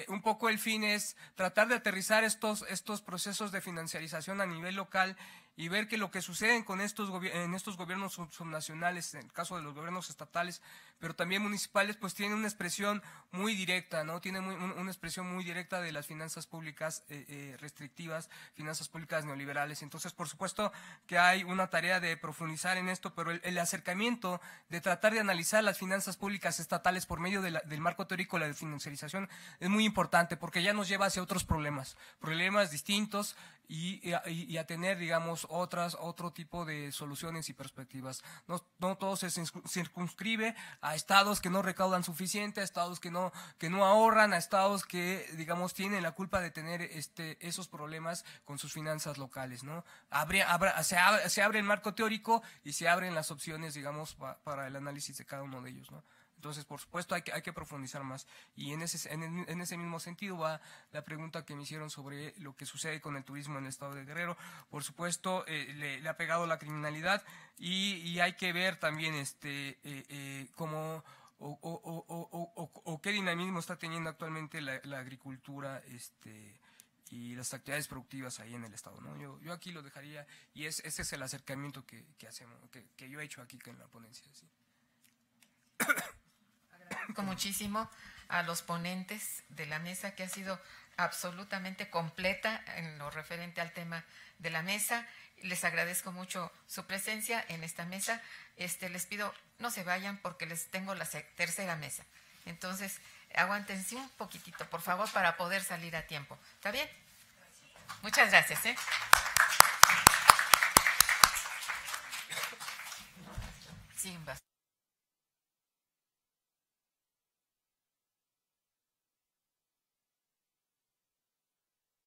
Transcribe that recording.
Eh, un poco el fin es tratar de aterrizar estos, estos procesos de financiarización a nivel local y ver que lo que sucede con estos en estos gobiernos subnacionales, en el caso de los gobiernos estatales, pero también municipales, pues tiene una expresión muy directa, ¿no? Tiene una expresión muy directa de las finanzas públicas eh, eh, restrictivas, finanzas públicas neoliberales. Entonces, por supuesto que hay una tarea de profundizar en esto, pero el, acercamiento de tratar de analizar las finanzas públicas estatales por medio del marco teórico de financiarización es muy importante porque ya nos lleva hacia otros problemas, problemas distintos y, a tener, digamos, otras, otro tipo de soluciones y perspectivas. No, todo se circunscribe a estados que no recaudan suficiente, a estados que no, que no ahorran, a estados que, digamos, tienen la culpa de tener este, esos problemas con sus finanzas locales, ¿no? Abre, se, abre, el marco teórico y se abren las opciones, digamos, para el análisis de cada uno de ellos, ¿no? Entonces, por supuesto, hay que, hay que profundizar más. Y en ese, en, ese mismo sentido va la pregunta que me hicieron sobre lo que sucede con el turismo en el estado de Guerrero. Por supuesto, eh, le, ha pegado la criminalidad y, hay que ver también este, eh, eh, cómo... O, qué dinamismo está teniendo actualmente la, agricultura este, y las actividades productivas ahí en el Estado. ¿no? Yo, aquí lo dejaría y es, ese es el acercamiento que, hacemos, que, yo he hecho aquí en la ponencia. ¿sí? muchísimo a los ponentes de la mesa que ha sido absolutamente completa en lo referente al tema de la mesa. Les agradezco mucho su presencia en esta mesa. Este, les pido no se vayan porque les tengo la tercera mesa. Entonces, aguántense un poquitito, por favor, para poder salir a tiempo. ¿Está bien? Muchas gracias. ¿eh?